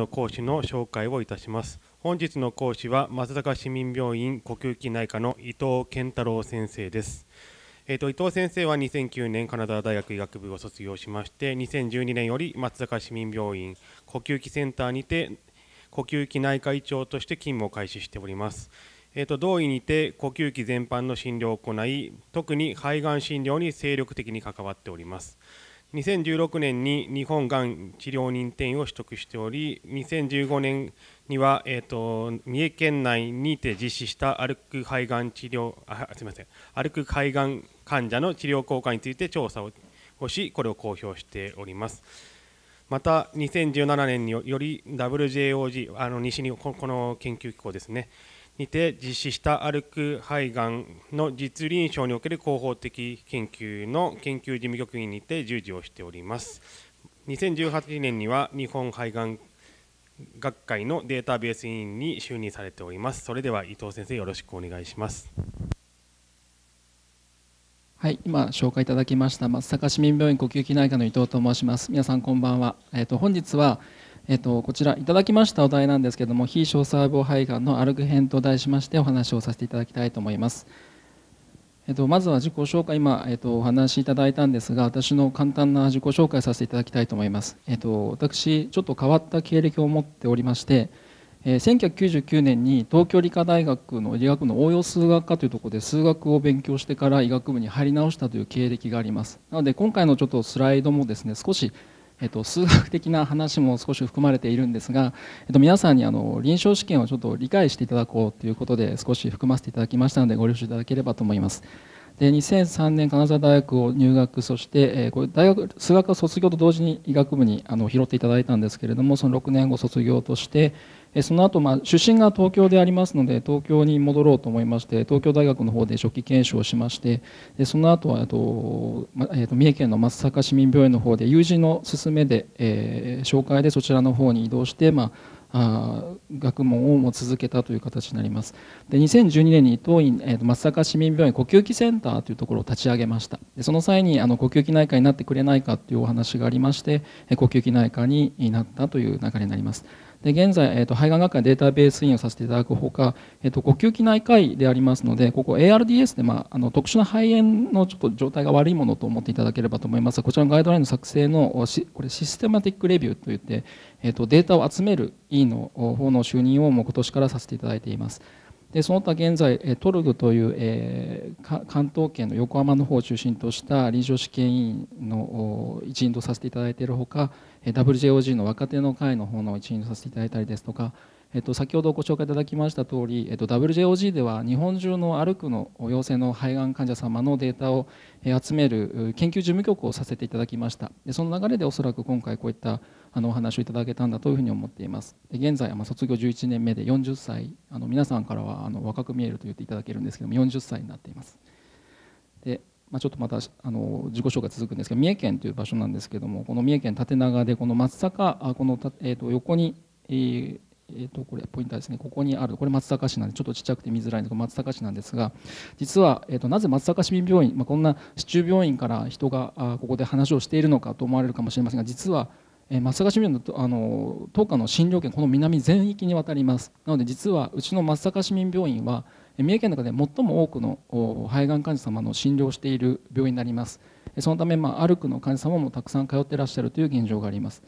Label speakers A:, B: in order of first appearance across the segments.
A: の講師の紹介をいたします本日の講師は松坂市民病院呼吸器内科の伊藤健太郎先生ですえーと、伊藤先生は2009年カナダ大学医学部を卒業しまして2012年より松坂市民病院呼吸器センターにて呼吸器内科医長として勤務を開始しております、えーと、同意にて呼吸器全般の診療を行い特に肺がん診療に精力的に関わっております2016年に日本がん治療認定を取得しており2015年には、えーと、三重県内にて実施した歩く肺がん治療あすみません歩く肺がん患者の治療効果について調査をしこれを公表しておりますまた2017年により WJOG あの西にこの研究機構ですねにて実施したアルク肺がんの実臨床における広報的研究の研究事務局員にて従事をしております2018年には日本肺がん学会のデータベース委員に就任されておりますそれでは伊藤先生よろしくお願いします
B: はい、今紹介いただきました松阪市民病院呼吸器内科の伊藤と申します。皆さんこんばんは。えっ、ー、と本日はえっと、こちらいただきましたお題なんですけども非小細胞肺がんの歩く編と題しましてお話をさせていただきたいと思います。えっと、まずは自己紹介今、えっと、お話しいただいたんですが私の簡単な自己紹介させていただきたいと思います、えっと、私ちょっと変わった経歴を持っておりまして、えー、1999年に東京理科大学の理学の応用数学科というところで数学を勉強してから医学部に入り直したという経歴がありますなので今回のちょっとスライドもですね少しえっと、数学的な話も少し含まれているんですが、えっと、皆さんにあの臨床試験をちょっと理解していただこうということで少し含ませていただきましたのでご了承いただければと思います。で2003年金沢大学を入学そして、えー、これ大学数学は卒業と同時に医学部にあの拾っていただいたんですけれどもその6年後卒業として、その後、まあ、出身が東京でありますので東京に戻ろうと思いまして東京大学の方で初期研修をしましてその後はと、まえー、と三重県の松阪市民病院の方で友人の勧めで、えー、紹介でそちらの方に移動して、まああ学問をも続けたという形になりますで2012年に当院、えー、と松阪市民病院呼吸器センターというところを立ち上げましたでその際にあの呼吸器内科になってくれないかというお話がありまして呼吸器内科になったという流れになりますで現在、えーと、肺がん学会データベース委員をさせていただくほか、えーと、呼吸器内科医でありますのでここ ARDS で、まあ、あの特殊な肺炎のちょっと状態が悪いものと思っていただければと思いますこちらのガイドラインの作成のこれシステマティックレビューといって、えーと、とデータを集める委員の方の就任をもう今年からさせていただいています。でその他現在トルグという、えー、関東圏の横浜の方を中心とした臨床試験委員の一員とさせていただいているほか WJOG の若手の会の方の一員とさせていただいたりですとか、えっと、先ほどご紹介いただきました通り、えっと、WJOG では日本中の歩くの陽性の肺がん患者様のデータを集める研究事務局をさせていただきましたでその流れでおそらく今回こういったあのお話をいただけたんだというふうに思っています現在は卒業11年目で40歳あの皆さんからはあの若く見えると言っていただけるんですけども40歳になっていますまあ、ちょっとまたあの自己紹介続くんですけど三重県という場所なんですけどもこの三重県縦長でこの松阪あこのた、えー、と横に、えーえー、とこれポイントはですねここにあるこれ松阪市なんでちょっとちっちゃくて見づらいんですけど松阪市なんですが実は、えとなぜ松阪市民病院、まあ、こんな市中病院から人があここで話をしているのかと思われるかもしれませんが実は松阪市民のあの当館の診療権この南全域にわたりますなので実はうちの松阪市民病院は三重県の中で最も多くの肺がん患者様の診療をしている病院になりますそのため、まあ、歩くの患者様もたくさん通っていらっしゃるという現状があります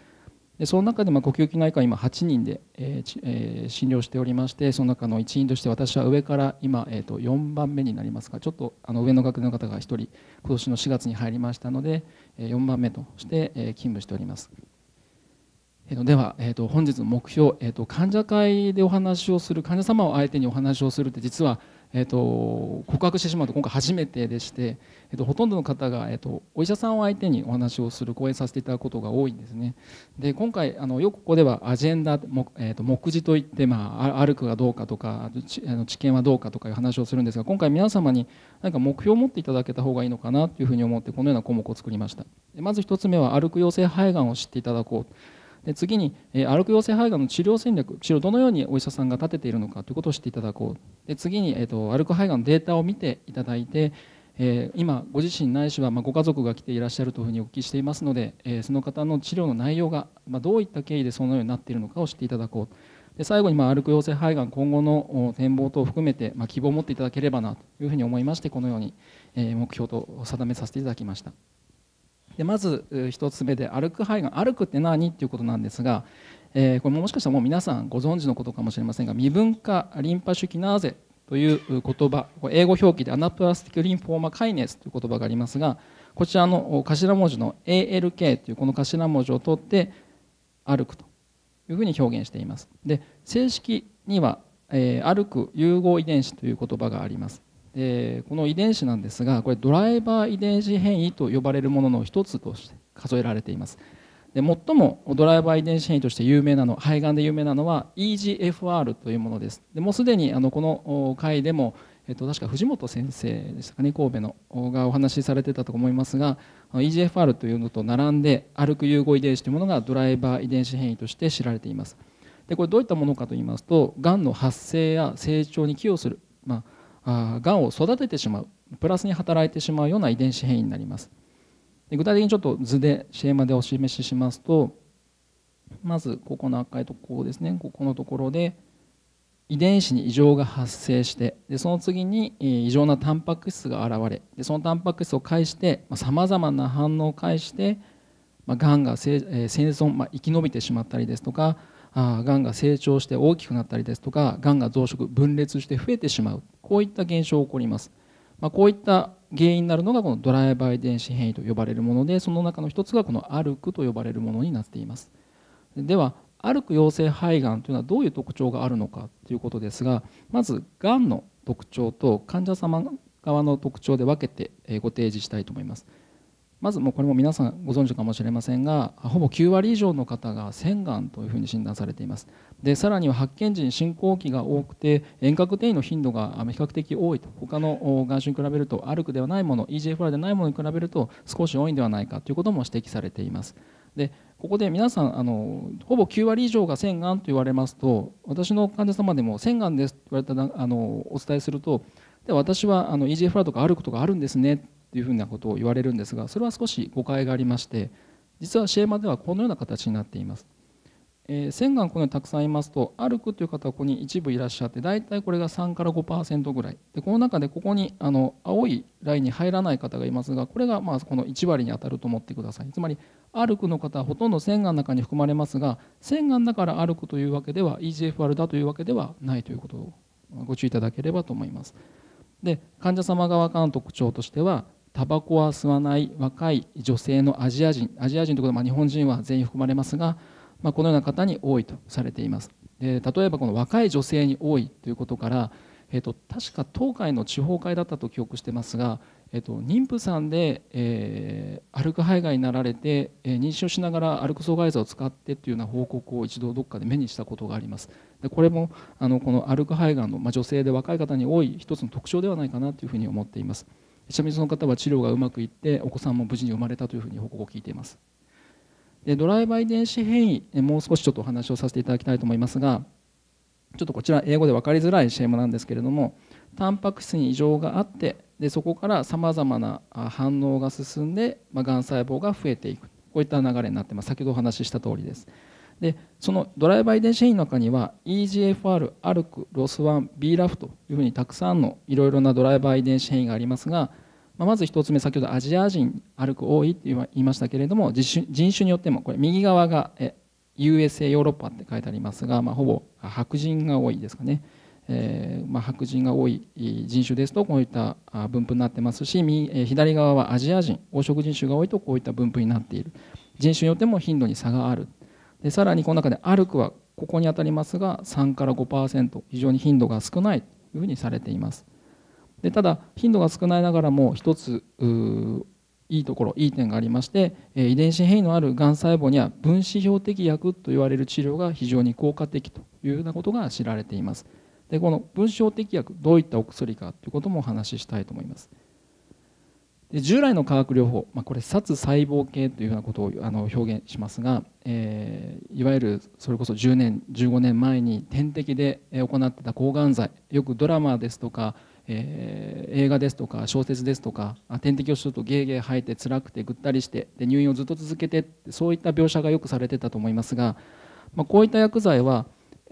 B: でその中で、まあ、呼吸器内科は今8人で、えーえー、診療しておりましてその中の一員として私は上から今、えーと、と4番目になりますがちょっとあの上の学年の方が1人今年の4月に入りましたので、えー、4番目として、え勤務しております。えでは、えー、と本日の目標、えー、と患者会でお話をする患者様を相手にお話をするって実は、えー、と告白してしまうと今回初めてでして、えー、とほとんどの方が、えー、とお医者さんを相手にお話をする講演させていただくことが多いんですねで今回あのよくここではアジェンダ、えー、と目次といって、まあ、歩くがどうかとかあの知見はどうかとかいう話をするんですが今回皆様に何か目標を持っていただけた方がいいのかなというふうに思ってこのような項目を作りましたまず1つ目は歩く陽性肺がんを知っていただこうで次に、え歩く陽性肺がんの治療戦略治療どのようにお医者さんが立てているのかということを知っていただこうで次に、えーと、歩く肺がんのデータを見ていただいて、えー、今ご自身ないしは、まあ、ご家族が来ていらっしゃるというふうにお聞きしていますので、えー、その方の治療の内容が、まあ、どういった経緯でそのようになっているのかを知っていただこうで最後に、まあ、歩く陽性肺がん今後の展望等を含めて、まあ、希望を持っていただければなというふうに思いましてこのように、え目標と定めさせていただきました。でまず1つ目で歩く肺がん歩くって何っていうことなんですが、えー、これももしかしたらもう皆さんご存知のことかもしれませんが未分化リンパ腫キナーゼという言葉英語表記でアナプラスティックリンフォーマカイネスという言葉がありますがこちらの頭文字の ALK というこの頭文字を取って歩くというふうに表現していますで正式には、えー、歩く融合遺伝子という言葉がありますでこの遺伝子なんですがこれドライバー遺伝子変異と呼ばれるものの一つとして数えられていますで最もドライバー遺伝子変異として有名なの肺がんで有名なのは EGFR というものですでもうすでにあのこの回でも、えっと、確か藤本先生でしたかね神戸のがお話しされてたと思いますが EGFR というのと並んで歩く融合遺伝子というものがドライバー遺伝子変異として知られていますでこれどういったものかといいますとがんの発生や成長に寄与する、まあ、あがんを育ててしまうプラスに働いてしまうような遺伝子変異になりますで具体的にちょっと図でシェーマでお示ししますとまずここの赤いところですねここのところで遺伝子に異常が発生してでその次に異常なタンパク質が現れでそのタンパク質を介してさまざ、まな反応を介してがんが生、えー、生存、まあ、生き延びてしまったりですとかあがんが成長して大きくなったりですとかがんが増殖分裂して増えてしまうこういった現象が起こります、まあ、こういった原因になるのがこのドライバー遺伝子変異と呼ばれるものでその中の一つがこのアルクと呼ばれるものになっていますではアルク陽性肺がんというのはどういう特徴があるのかということですがまずがんの特徴と患者様側の特徴で分けてご提示したいと思います。まずもうこれも皆さんご存知かもしれませんがほぼ9割以上の方が腺がんというふうに診断されていますでさらには発見時に進行期が多くて遠隔転移の頻度が比較的多いと他のん種に比べると歩くではないもの EGFR でないものに比べると少し多いんではないかということも指摘されていますでここで皆さんあのほぼ9割以上が腺がんと言われますと私の患者様でも腺がんですと言われたあのお伝えするとで私はあの EGFR とか ARC とかあるんですねというふうなことを言われるんですがそれは少し誤解がありまして実はシェーマではこのような形になっています。えー、線がこのようにたくさんいますと歩くという方はここに一部いらっしゃって大体これが3から5%ぐらいでこの中でここにあの青いラインに入らない方がいますがこれがまあこの1割に当たると思ってくださいつまり歩くの方はほとんど線がの中に含まれますが線がだから歩くというわけでは EGFR だというわけではないということをご注意いただければと思いますで患者様側からの特徴としてはタバコは吸わない若い女性のアジア人アジア人ということはま日本人は全員含まれますが、まあ、このような方に多いとされていますで例えばこの若い女性に多いということから、えーと、確か東海の地方会だったと記憶してますが、えーと、妊婦さんで、えー、歩く肺がになられて、えー、妊娠しながら歩く阻害剤を使ってというような報告を一度どっかで目にしたことがありますでこれもあのこの歩く肺がんの、まあ、女性で若い方に多い一つの特徴ではないかなというふうに思っています。ちなみにその方は治療がうまくいってお子さんも無事に生まれたというふうに報告を聞いていますでドライバー遺伝子変異もう少しちょっとお話をさせていただきたいと思いますがちょっとこちら英語で分かりづらい CM なんですけれどもタンパク質に異常があってでそこからさまざまな反応が進んでがん、まあ、細胞が増えていくこういった流れになってます先ほどお話しした通りですでそのドライバー遺伝子変異の中には EGFR、ALK、ロス1、BRAF というふうにたくさんのいろいろなドライバー遺伝子変異がありますがまず1つ目先ほどアジア人歩く多いって言いましたけれども人種によってもこれ右側が USA ヨーロッパって書いてありますが、まあ、ほぼ白人が多いですかね、えー、まあ、白人が多い人種ですとこういった分布になってますし左側はアジア人黄色人種が多いとこういった分布になっている人種によっても頻度に差があるでさらにこの中で歩くはここにあたりますが3から5%非常に頻度が少ないというふうにされていますでただ頻度が少ないながらも一ついいところいい点がありまして、え遺伝子変異のあるがん細胞には分子標的薬と言われる治療が非常に効果的というようなことが知られていますでこの分子標的薬どういったお薬かということもお話ししたいと思いますで従来の化学療法、まあ、これ殺細胞系というようなことをあの表現しますが、えー、いわゆるそれこそ10年15年前に点滴で行ってた抗がん剤よくドラマですとかえー、映画ですとか小説ですとか点滴をするとゲーゲー吐いて辛くてぐったりしてで入院をずっと続けてそういった描写がよくされてたと思いますが、まあ、こういった薬剤はがん、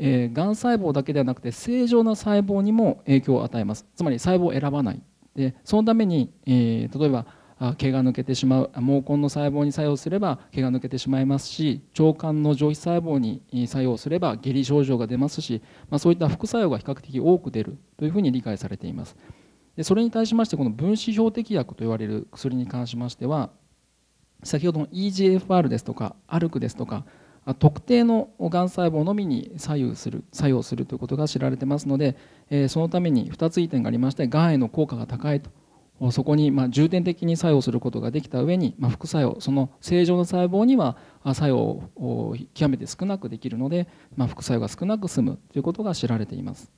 B: えー、細胞だけではなくて正常な細胞にも影響を与えますつまり細胞を選ばないでそのために、えー、例えば毛が抜けてしまう毛根の細胞に作用すれば毛が抜けてしまいますし腸管の上皮細胞に作用すれば下痢症状が出ますし、まあ、そういった副作用が比較的多く出るというふうに理解されています。でそれに対しましてこの分子標的薬と言われる薬に関しましては先ほどの EGFR ですとか a l c ですとか特定のがん細胞のみに左右する作用するということが知られてますので、えそのために2つ意点がありましてがんへの効果が高いとそこにま重点的に作用することができた上に、ま副作用その正常の細胞には作用を極めて少なくできるので、ま副作用が少なく済むということが知られています。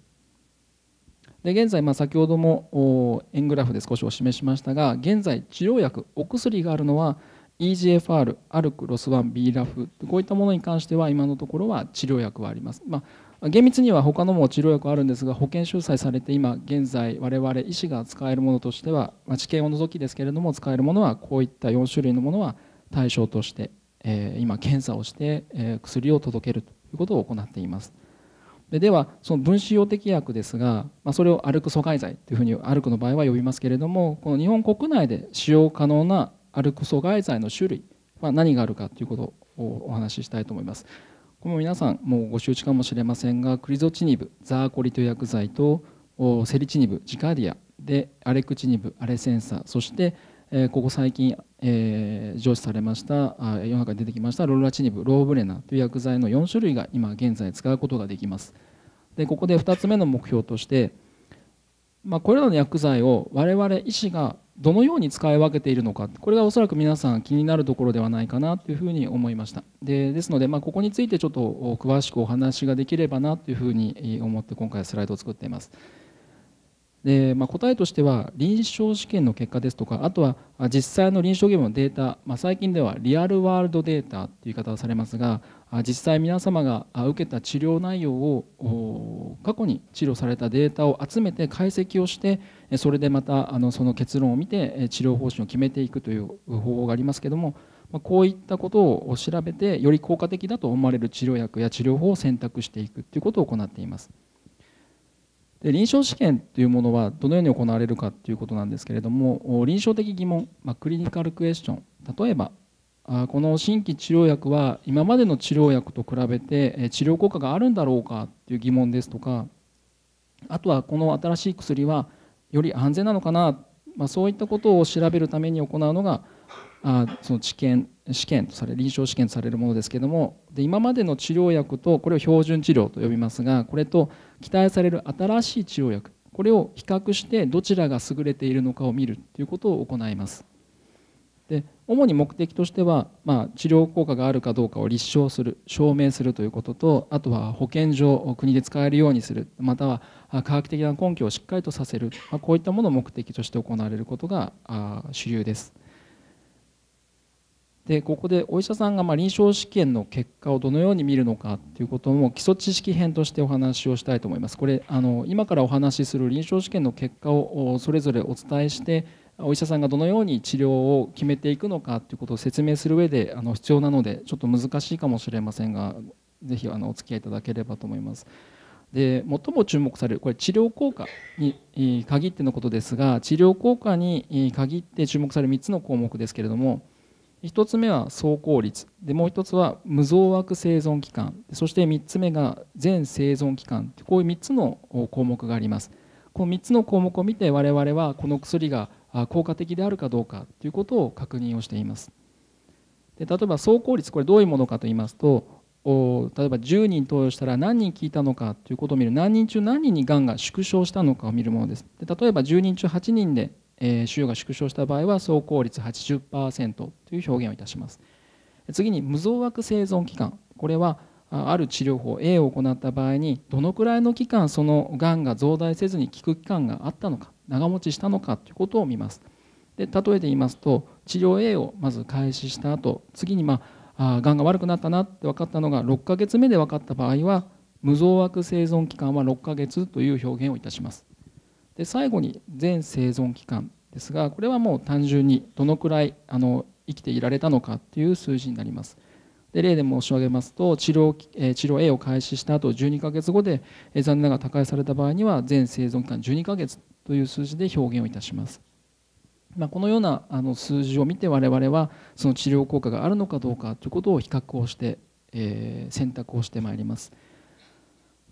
B: で現在、ま先ほども円グラフで少しお示しましたが現在治療薬お薬があるのは EGFR、アルク、ロス1、B ラフ、こういったものに関しては今のところは治療薬はあります。まあ、厳密には他のも治療薬あるんですが保険収載されて今現在我々医師が使えるものとしては、ま治験を除きですけれども使えるものはこういった4種類のものは対象として、え今検査をして、え薬を届けるということを行っていますでではその分子用的薬ですが、まあ、それを歩く阻害剤というふうに歩くの場合は呼びますけれどもこの日本国内で使用可能な歩く阻害剤の種類は何があるかということをお話ししたいと思います。これも皆さんもうご周知かもしれませんがクリゾチニブザーコリという薬剤とセリチニブジカディアでアレクチニブアレセンサそしてここ最近、え上司されました世の中に出てきましたロルラチニブローブレナという薬剤の4種類が今現在使うことができますでここで2つ目の目標として、まあ、これらの薬剤を我々医師がどのように使い分けているのかこれがおそらく皆さん気になるところではないかなというふうに思いましたでですので、まあ、ここについてちょっと詳しくお話ができればなというふうに思って今回スライドを作っていますで、まあ、答えとしては臨床試験の結果ですとかあとは実際の臨床現場のデータ、まあ、最近ではリアルワールドデータという言い方をされますが実際皆様が受けた治療内容を過去に治療されたデータを集めて解析をしてそれでまたあのその結論を見て治療方針を決めていくという方法がありますけどもこういったことを調べてより効果的だと思われる治療薬や治療法を選択していくということを行っています。で臨床試験というものはどのように行われるかということなんですけれども臨床的疑問、まあ、クリニカルクエスチョン例えばこの新規治療薬は今までの治療薬と比べて治療効果があるんだろうかという疑問ですとかあとはこの新しい薬はより安全なのかな、まあ、そういったことを調べるために行うのがあその治験試験とされ臨床試験とされるものですけどもで今までの治療薬とこれを標準治療と呼びますがこれと期待される新しい治療薬これを比較してどちらが優れているのかを見るということを行いますで主に目的としては、まあ、治療効果があるかどうかを立証する証明するということとあとは保健所を国で使えるようにするまたは科学的な根拠をしっかりとさせる、まあ、こういったものを目的として行われることが主流です。でここでお医者さんがま臨床試験の結果をどのように見るのかということも基礎知識編としてお話をしたいと思います。これあの今からお話しする臨床試験の結果をそれぞれお伝えしてお医者さんがどのように治療を決めていくのかということを説明する上であの必要なのでちょっと難しいかもしれませんがぜひあのお付き合いいただければと思います。で最も注目されるこれ治療効果に限ってのことですが治療効果に限って注目される3つの項目ですけれども1つ目は走行率でもう1つは無増悪生存期間そして3つ目が全生存期間こういう3つの項目がありますこの3つの項目を見て我々はこの薬が効果的であるかどうかということを確認をしていますで例えば走行率これどういうものかと言いますと例えば10人投与したら何人効いたのかということを見る何人中何人にがんが縮小したのかを見るものですで例えば10人中8人でえー、が縮小した場合は走行率80%という表現をいたします次に無増枠生存期間これはある治療法 A を行った場合にどのくらいの期間そのがんが増大せずに効く期間があったのか長持ちしたのかということを見ますで例えて言いますと治療 A をまず開始した後次にまあがんが悪くなったなって分かったのが6ヶ月目で分かった場合は無増惑生存期間は6ヶ月という表現をいたしますで最後に全生存期間ですがこれはもう単純にどのくらいあの生きていられたのかっていう数字になります。で例で申し上げますと治療,、え治療 A を開始した後12ヶ月後で、え残念ながら他界された場合には全生存期間12ヶ月という数字で表現をいたします。まあ、このようなあの数字を見て我々はその治療効果があるのかどうかということを比較をして、えー、選択をしてまいります。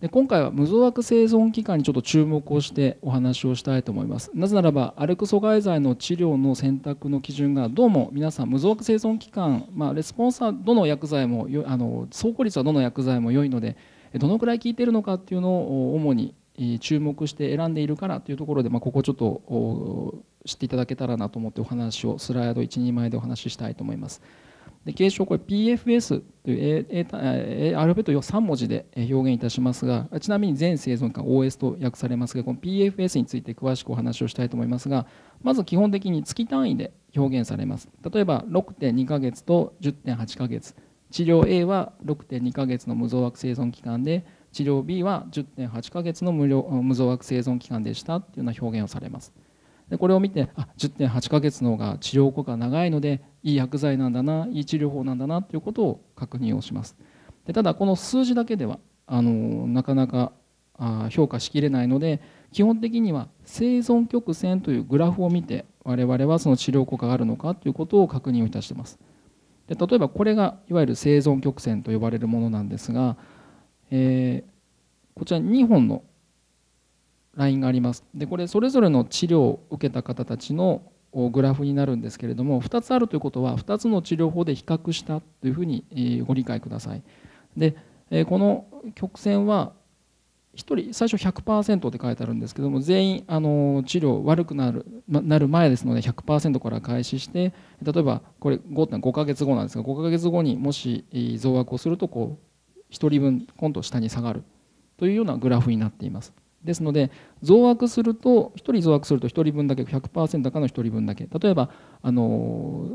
B: で今回は無造薬生存期間にちょっと注目をしてお話をしたいと思いますなぜならばアルク阻害剤の治療の選択の基準がどうも皆さん無造薬生存期間、まあ、レスポンサーどの薬剤もあの走行率はどの薬剤も良いのでどのくらい効いているのかっていうのを主に注目して選んでいるからというところで、まあ、ここちょっと知っていただけたらなと思ってお話をスライド12枚でお話ししたいと思います。で形これ PFS というアルファベットを3文字で表現いたしますがちなみに全生存間 OS と訳されますがこの PFS について詳しくお話をしたいと思いますがまず基本的に月単位で表現されます例えば6.2ヶ月と10.8ヶ月治療 A は6.2ヶ月の無増悪生存期間で治療 B は10.8ヶ月の無無増悪生存期間でしたというような表現をされます。でこれを見てあ10.8ヶ月の方が治療効果が長いのでいい薬剤なんだないい治療法なんだなということを確認をしますでただこの数字だけではあのなかなかあ評価しきれないので基本的には生存曲線というグラフを見て我々はその治療効果があるのかということを確認をいたしてますで例えばこれがいわゆる生存曲線と呼ばれるものなんですが、えー、こちら2本のラインがありますでこれそれぞれの治療を受けた方たちのグラフになるんですけれども2つあるということは2つの治療法で比較したというふうにご理解くださいでこの曲線は1人最初100%って書いてあるんですけども全員あの治療悪くなる,、なる前ですので100%から開始して例えばこれ 5, 5ヶ月後なんですが5ヶ月後にもし増悪をするとこう1人分今度下に下がるというようなグラフになっていますですので増枠すると1人増枠すると1人分だけ100%かの1人分だけ例えばあの、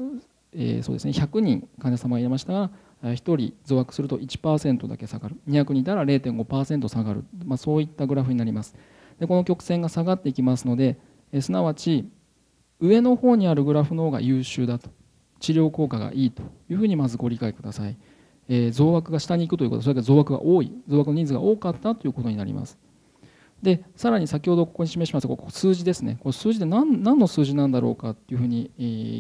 B: えー、そうですね、100人患者様がいましたが1人増枠すると1%だけ下がる200人いたら0.5%下がる、まあ、そういったグラフになりますでこの曲線が下がっていきますので、えー、すなわち上の方にあるグラフの方が優秀だと治療効果がいいというふうにまずご理解ください、えー、増枠が下に行くということそれから増枠が多い増枠の人数が多かったということになりますでさらに先ほどここに示しましたここ数字ですねこ数字で何何の数字なんだろうかっていうふうに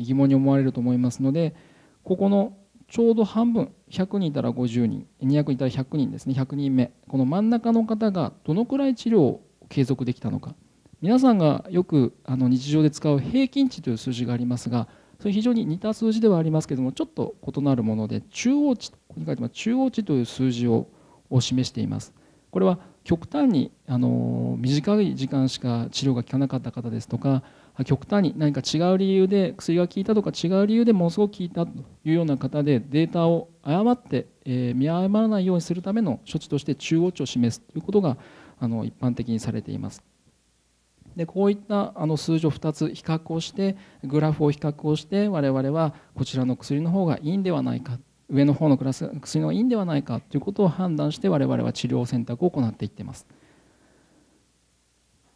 B: 疑問に思われると思いますのでここのちょうど半分100人いたら50人200人いたら100人ですね100人目この真ん中の方がどのくらい治療を継続できたのか皆さんがよくあの日常で使う平均値という数字がありますがそれ非常に似た数字ではありますけれどもちょっと異なるもので中央値ここに書いてます中央値という数字を示していますこれは極端にあの短い時間しか治療が効かなかった方ですとか極端に何か違う理由で薬が効いたとか違う理由でものすごく効いたというような方でデータを誤って、え見誤らないようにするための処置として中央値を示すということがあの一般的にされています。でこういったあの数字を2つ比較をしてグラフを比較をして我々はこちらの薬の方がいいんではないか上の方のクラス薬の方がいいんではないかということを判断して我々は治療選択を行っていってます。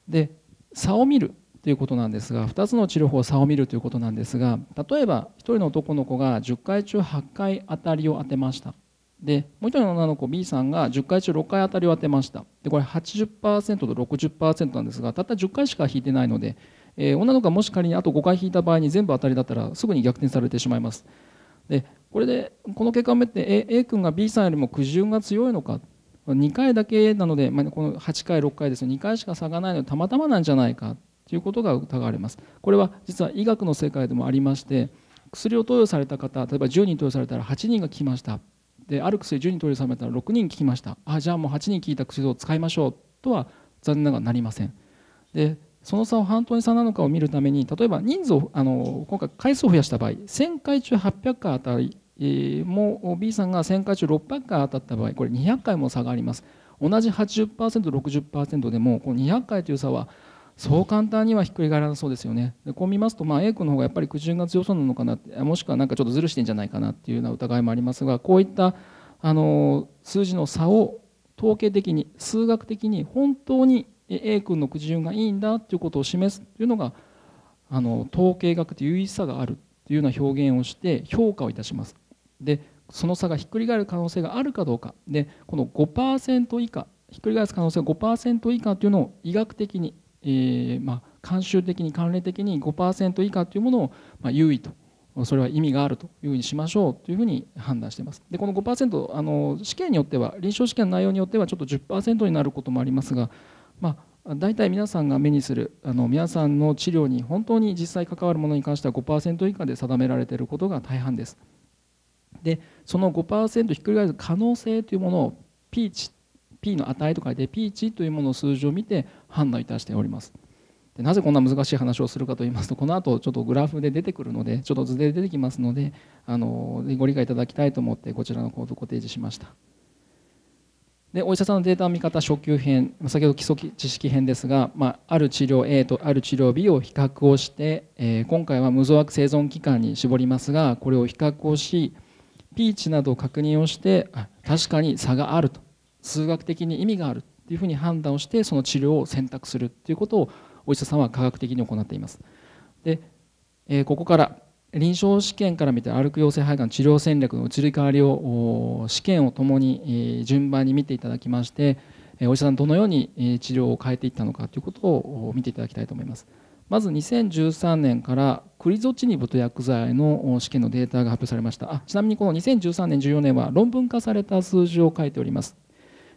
B: で差を見るということなんですが2つの治療法差を見るということなんですが例えば1人の男の子が10回中8回当たりを当てましたでもう1人の女の子 B さんが10回中6回当たりを当てましたでこれ80%と60%なんですがたった10回しか引いてないので、えー、女の子がもし仮にあと5回引いた場合に全部当たりだったらすぐに逆転されてしまいますでこれでこの結果を見て A, A 君が B さんよりも苦渋が強いのか2回だけなので、まあ、この8回6回です2回しか差がないのでたまたまなんじゃないかということが疑われますこれは実は医学の世界でもありまして薬を投与された方例えば10人投与されたら8人が効きましたである薬10人投与されたら6人効きましたあじゃあもう8人効いた薬を使いましょうとは残念ながらなりませんでその差を本当に差なのかを見るために例えば人数をあの今回回数を増やした場合1000回中800回当たり、えも B さんが1000回中600回当たった場合これ200回も差があります同じ 80%60% でもこの200回という差はそう簡単にはひっくり返らなそうですよねでこう見ますと、まあ、A 君の方がやっぱり苦渋が強そうなのかなもしくはなんかちょっとずるしてんじゃないかなっていうような疑いもありますがこういったあの数字の差を統計的に数学的に本当に A 君のくじ順がいいんだということを示すというのがあの統計学という優位さがあるというような表現をして評価をいたします。でその差がひっくり返る可能性があるかどうかでこの5%以下ひっくり返す可能性が5%以下というのを医学的に、えー、まあ、慣習的に関連的に5%以下というものを、まあ、優位とそれは意味があるというふうにしましょうというふうに判断していますでこの5%あの試験によっては臨床試験の内容によってはちょっと10%になることもありますがまあ、大体皆さんが目にするあの皆さんの治療に本当に実際関わるものに関しては5%以下で定められていることが大半です。でその5%ひっくり返す可能性というものを P, P の値と書いて P 値というものの数字を見て判断いたしております。でなぜこんな難しい話をするかと言いますとこの後ちょっとグラフで出てくるのでちょっと図で出てきますのであのご理解いただきたいと思ってこちらのコードをご提示しました。でお医者さんのデータの見方初級編先ほど基礎知識編ですが、まあ、ある治療 A とある治療 B を比較をして、えー、今回は無造悪生存期間に絞りますがこれを比較をしピーチなどを確認をして確かに差があると数学的に意味があるというふうに判断をしてその治療を選択するということをお医者さんは科学的に行っています。でえー、ここから臨床試験から見て歩く陽性肺がん治療戦略の移り変わりを試験をともに順番に見ていただきましてお医者さんどのように治療を変えていったのかということを見ていただきたいと思いますまず2013年からクリゾチニブと薬剤の試験のデータが発表されましたあちなみにこの2013年14年は論文化された数字を書いております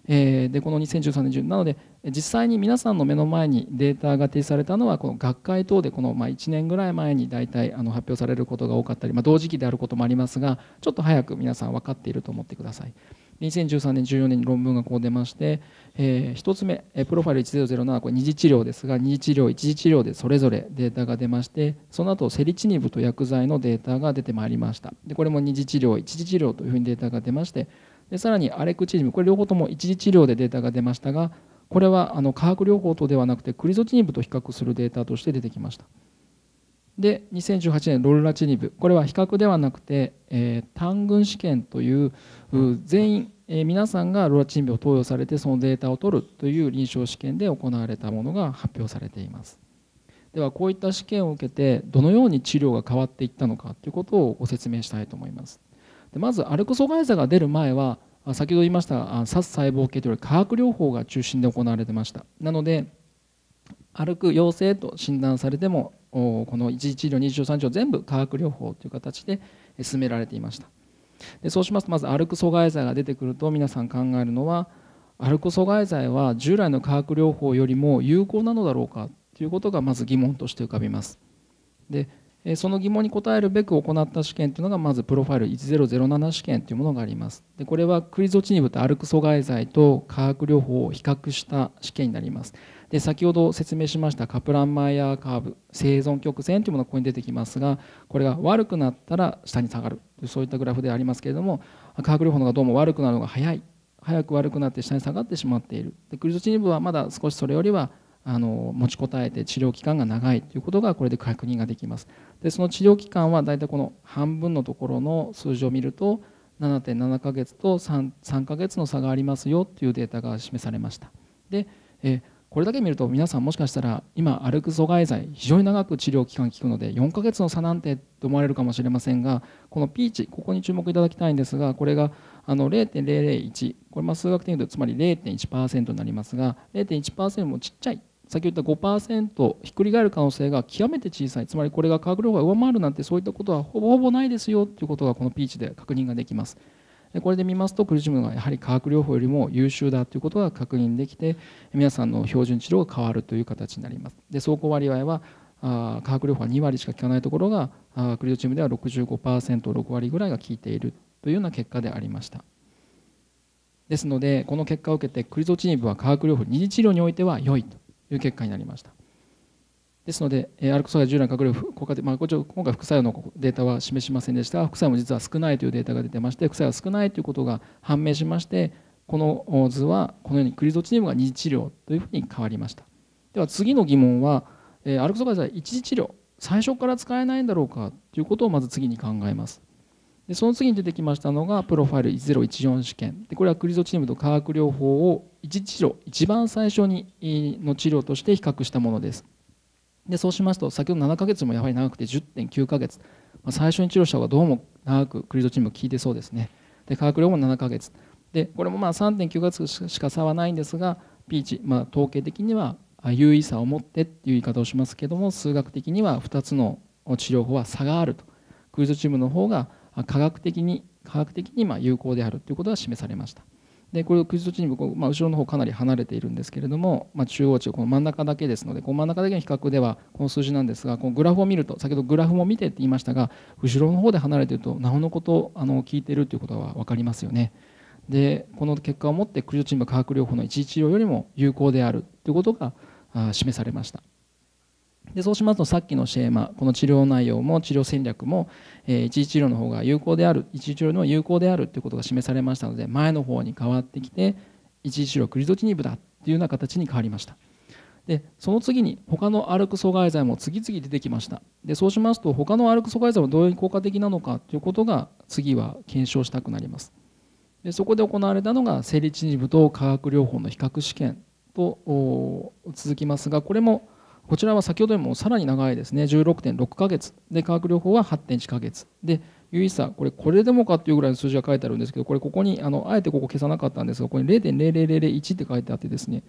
B: えでこの2013年10なので実際に皆さんの目の前にデータが提示されたのはこの学会等でこのまあ1年ぐらい前に大体あの発表されることが多かったり、まあ、同時期であることもありますがちょっと早く皆さん分かっていると思ってください。2013年14年に論文がこう出まして、えー、1つ目プロファイル1007これ二次治療ですが二次治療一次治療でそれぞれデータが出ましてその後セリチニブと薬剤のデータが出てまいりましたでこれも二次治療一次治療というふうにデータが出ましてでさらにアレクチジムこれ両方とも一次治療でデータが出ましたがこれはあの化学療法とではなくてクリゾチニブと比較するデータとして出てきましたで2018年ロルラチニブこれは比較ではなくて、えー、単群試験という全員、えー、皆さんがロルラチニブを投与されてそのデータを取るという臨床試験で行われたものが発表されていますではこういった試験を受けてどのように治療が変わっていったのかということをご説明したいと思いますでまずアルク阻害剤が出る前は先ほど言いました殺細胞系というより化学療法が中心で行われてましたなので歩く陽性と診断されてもこの1 1治療2治療3次全部化学療法という形で進められていましたでそうしますとまず歩く阻害剤が出てくると皆さん考えるのは歩く阻害剤は従来の化学療法よりも有効なのだろうかということがまず疑問として浮かびますでその疑問に答えるべく行った試験というのがまずプロファイル1007試験というものがありますでこれはクリゾチニブとアルク阻害剤と化学療法を比較した試験になりますで先ほど説明しましたカプランマイヤーカーブ生存曲線というものがここに出てきますがこれが悪くなったら下に下がるそういったグラフでありますけれども化学療法のがどうも悪くなるのが早い早く悪くなって下に下がってしまっているでクリゾチニブはまだ少しそれよりはあの持ちこたえて治療期間が長いということがこれで確認ができますでその治療期間は大体この半分のところの数字を見ると7.7ヶ月と 3, 3ヶ月の差がありますよというデータが示されましたでえこれだけ見ると皆さんもしかしたら今歩く阻害剤非常に長く治療期間効くので4ヶ月の差なんてと思われるかもしれませんがこのピーチここに注目いただきたいんですがこれがあの0.001これま数学的に言うとつまり0.1%になりますが0.1%もちっちゃい先ほど言った5%ひっくり返る可能性が極めて小さいつまりこれが化学療法が上回るなんてそういったことはほぼほぼないですよということがこのピーチで確認ができます。これで見ますとクリむムがやはり化学療法よりも優秀だということが確認できて皆さんの標準治療が変わるという形になります。で走行割合は化学療法は2割しか効かないところがクリオチームでは 65%6 割ぐらいが効いているというような結果でありました。ですのでこの結果を受けてクリゾチームは化学療法二次治療においては良いという結果になりました。ですので、アルコソガ従来の隠れ効果で、まあ、今回副作用のデータは示しませんでしたが、副作用も実は少ないというデータが出てまして、副作用は少ないということが判明しまして、この図はこのようにクリゾチニムが二次治療というふうに変わりました。では次の疑問は、アルコソガじ一次治療、最初から使えないんだろうかということをまず次に考えます。でその次に出てきましたのがプロファイル1014試験でこれはクリゾチームと化学療法を一治療一番最初にの治療として比較したものですでそうしますと先ほど7ヶ月もやはり長くて10.9ヶ月、まあ、最初に治療した方がどうも長くクリゾチーム効いてそうですねで化学療法も7ヶ月でこれもまあ3.9ヶ月しか差はないんですがピーチ、まあ、統計的には優位差を持ってっていう言い方をしますけども数学的には2つの治療法は差があるとクイズチームの方が科学的に科学的にま有効であるということが示されました。でこれを空チ地にこう、まあ、後ろの方かなり離れているんですけれども、まあ、中央値この真ん中だけですのでこの真ん中だけの比較ではこの数字なんですがこのグラフを見ると先ほどグラフも見てって言いましたが後ろの方で離れているとなおのことあの聞いているということは分かりますよね。でこの結果をもってク空トチーム化学療法の一治療よりも有効であるということが示されました。でそうしますとさっきのシェーマこの治療内容も治療戦略も、えー、一次治療の方が有効である一次治療の有効であるということが示されましたので前の方に変わってきて一次治療クリゾチニブだというような形に変わりましたでその次に他のアルク阻害剤も次々出てきましたでそうしますと他のアルク阻害剤もどういう効果的なのかということが次は検証したくなりますでそこで行われたのが生理チニブと化学療法の比較試験と続きますがこれもこちらは先ほどよりもさらに長いですね16.6ヶ月で化学療法は8.1ヶ月で有意差これこれでもかっていうぐらいの数字が書いてあるんですけどこれここにあのあえてここ消さなかったんですがここに0.0001って書いてあってですね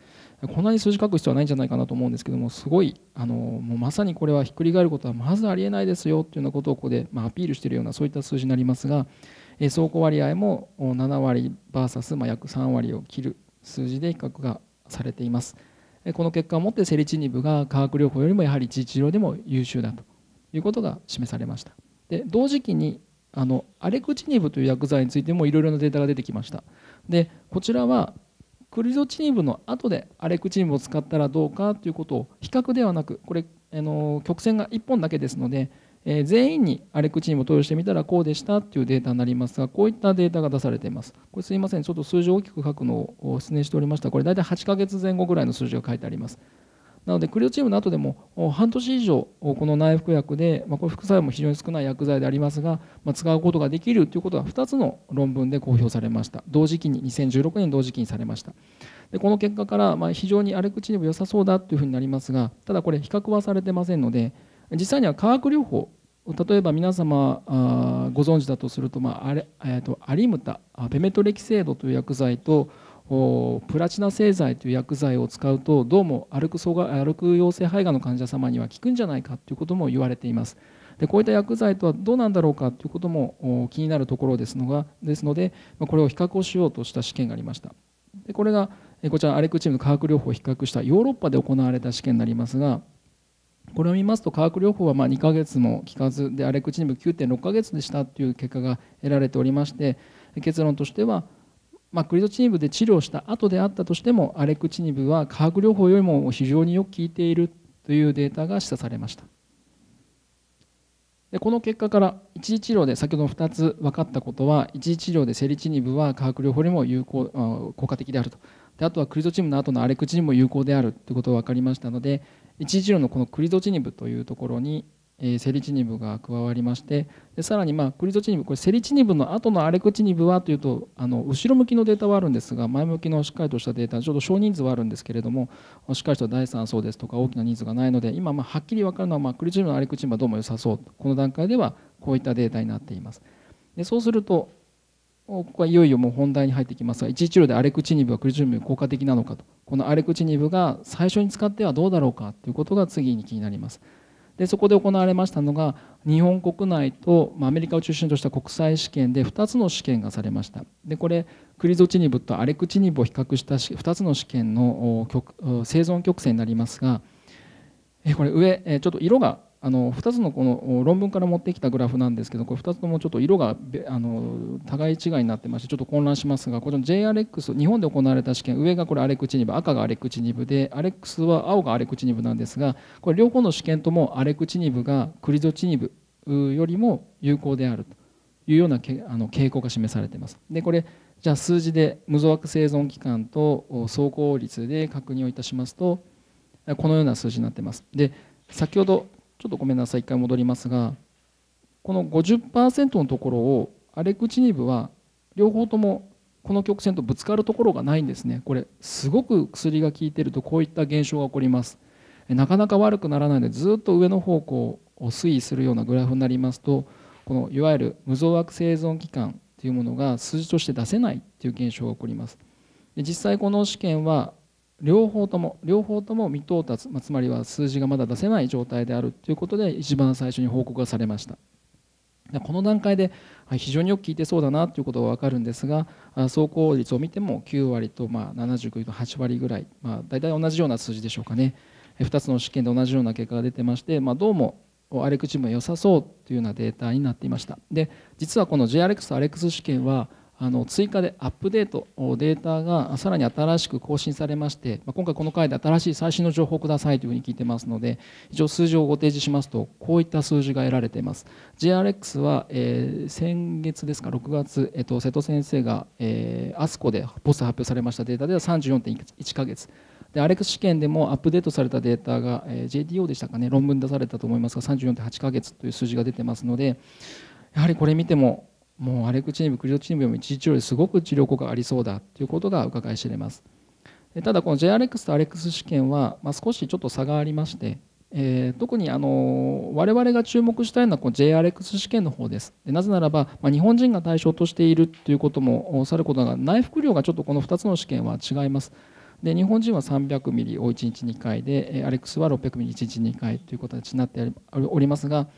B: こんなに数字書く必要はないんじゃないかなと思うんですけどもすごいあのもうまさにこれはひっくり返ることはまずありえないですよっていうようなことをここで、まあ、アピールしているようなそういった数字になりますが倉庫割合も7割 VS、まあ、約3割を切る数字で比較がされています。この結果をもってセリチニブが化学療法よりもやはり自治療でも優秀だということが示されましたで同時期にあのアレクチニブという薬剤についてもいろいろなデータが出てきましたでこちらはクリゾチニブの後でアレクチニブを使ったらどうかということを比較ではなくこれあの曲線が1本だけですのでえ全員にアレクチンを投与してみたらこうでしたっていうデータになりますがこういったデータが出されていますこれすいませんちょっと数字を大きく書くのを失念しておりましたこれ大体8ヶ月前後ぐらいの数字が書いてありますなのでクリオチームの後でも半年以上この内服薬で、まあ、これ副作用も非常に少ない薬剤でありますが、まあ、使うことができるということが2つの論文で公表されました同時期に2016年同時期にされましたでこの結果からま非常にアレクチニも良さそうだというふうになりますがただこれ比較はされてませんので実際には化学療法例えば皆様あご存知だとすると,、まああれえーと、アリムタペメトレキセードという薬剤とプラチナ製剤という薬剤を使うとどうも歩く阻害歩く陽性肺がんの患者様には効くんじゃないかということも言われています。でこういった薬剤とはどうなんだろうかということも気になるところですのがですのでこれを比較をしようとした試験がありました。でこれがこちらアレクチームの化学療法を比較したヨーロッパで行われた試験になりますがこれを見ますと化学療法はま2ヶ月も効かずでアレクチニブ9.6ヶ月でしたという結果が得られておりまして結論としては、まクリドチニブで治療した後であったとしてもアレクチニブは化学療法よりも非常によく効いているというデータが示唆されましたでこの結果から一次治療で先ほど2つ分かったことは一次治療でセリチニブは化学療法よりも有効効果的であるとであとはクリドチニブの後のアレクチニブも有効であるということが分かりましたので一次治のこのクリゾチニブというところに、えセリチニブが加わりましてでさらに、まあ、クリゾチニブこれセリチニブの後のアレクチニブはというとあの後ろ向きのデータはあるんですが前向きのしっかりとしたデータちょっと少人数はあるんですけれどもしっかりと第3層ですとか大きな人数がないので今、まはっきり分かるのは、まあ、クリゾチニブのアレクチニブはどうも良さそうこの段階ではこういったデータになっています。でそうするとここはいよいよもう本題に入ってきますが一一療でアレクチニブはクリチニブ効果的なのかとこのアレクチニブが最初に使ってはどうだろうかということが次に気になります。でそこで行われましたのが日本国内と、まあ、アメリカを中心とした国際試験で2つの試験がされましたでこれクリゾチニブとアレクチニブを比較した2つの試験の生存曲線になりますがこれ上ちょっと色があの2つのこの論文から持ってきたグラフなんですけどこれ2つともちょっと色があの互い違いになってましてちょっと混乱しますがこの JRX 日本で行われた試験上がこれアレクチニブ赤がアレクチニブでアレックスは青がアレクチニブなんですがこれ両方の試験ともアレクチニブがクリゾチニブよりも有効であるというようなけあの傾向が示されています。でこれじゃあ数字で無造枠生存期間と走行率で確認をいたしますとこのような数字になってます。で先ほどちょっとごめんなさい一回戻りますがこの50%のところをアレクチニブは両方ともこの曲線とぶつかるところがないんですねこれすごく薬が効いてるとこういった現象が起こりますなかなか悪くならないのでずっと上の方向を推移するようなグラフになりますとこのいわゆる無増悪生存期間というものが数字として出せないという現象が起こりますで実際この試験は両方とも両方とも未到達、まつまりは数字がまだ出せない状態であるということで一番最初に報告がされましたこの段階で非常によく効いてそうだなということが分かるんですが走行率を見ても9割とま79と8割ぐらい、まあ、大体同じような数字でしょうかね2つの試験で同じような結果が出てまして、まあ、どうもアレクチームは良さそうというようなデータになっていましたで実はこの JRX と RX 試験はあの追加でアップデートデータがさらに新しく更新されまして、まあ、今回この回で新しい最新の情報をくださいというふうに聞いてますので一応数字をご提示しますとこういった数字が得られています j r x は、えー、先月ですか6月、えっと、瀬戸先生が、えー、アスコでポスト発表されましたデータでは34.1か月でアレックス試験でもアップデートされたデータが、えー、JDO でしたかね論文出されたと思いますが34.8か月という数字が出てますのでやはりこれ見てももうアレクチニブクリドチニブよりも一日よりすごく治療効果がありそうだということが伺い知れますただこの JRX と RX 試験は、まあ、少しちょっと差がありまして、え特にあの我々が注目したいのはこの JRX 試験の方ですでなぜならば、まあ、日本人が対象としているということもさることながら内服量がちょっとこの2つの試験は違いますで日本人は300ミリを1日2回でアレックスは600ミリ1日2回という形になっておりますがこ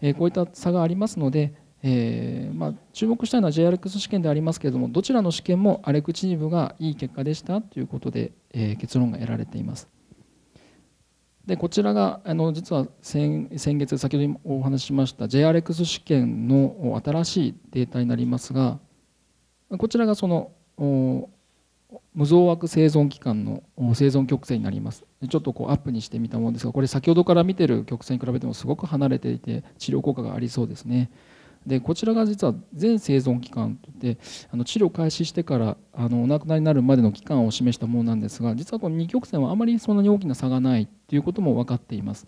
B: ういった差がありますのでえー、まあ、注目したいのは JRX 試験でありますけれどもどちらの試験もアレクチニブがいい結果でしたということで、えー、結論が得られています。でこちらがあの実は先月先ほどお話ししました JRX 試験の新しいデータになりますがこちらがその無増枠生存期間の生存曲線になりますちょっとこうアップにしてみたものですがこれ先ほどから見てる曲線に比べてもすごく離れていて治療効果がありそうですね。でこちらが実は全生存期間といってあの治療開始してからあのお亡くなりになるまでの期間を示したものなんですが実はこの2曲線はあまりそんなに大きな差がないということも分かっています。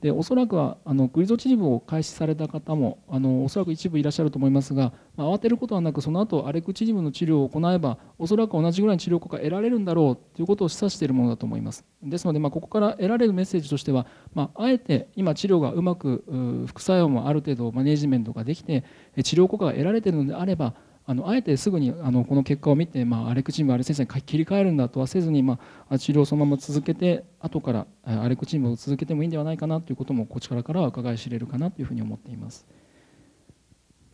B: でおそらくはあのグリゾチリムを開始された方もあのおそらく一部いらっしゃると思いますが、まあ、慌てることはなくその後アレクチリムの治療を行えばおそらく同じぐらいの治療効果が得られるんだろうということを示唆しているものだと思いますですので、まあ、ここから得られるメッセージとしては、まあ、あえて今治療がうまく副作用もある程度マネジメントができて治療効果が得られているのであればあのあえてすぐにあのこの結果を見て、まあ、アレクチームアレ先生に切り替えるんだとはせずに、まあ、治療をそのまま続けて後からアレクチームを続けてもいいんではないかなということもこちらからは伺い知れるかなというふうに思っています。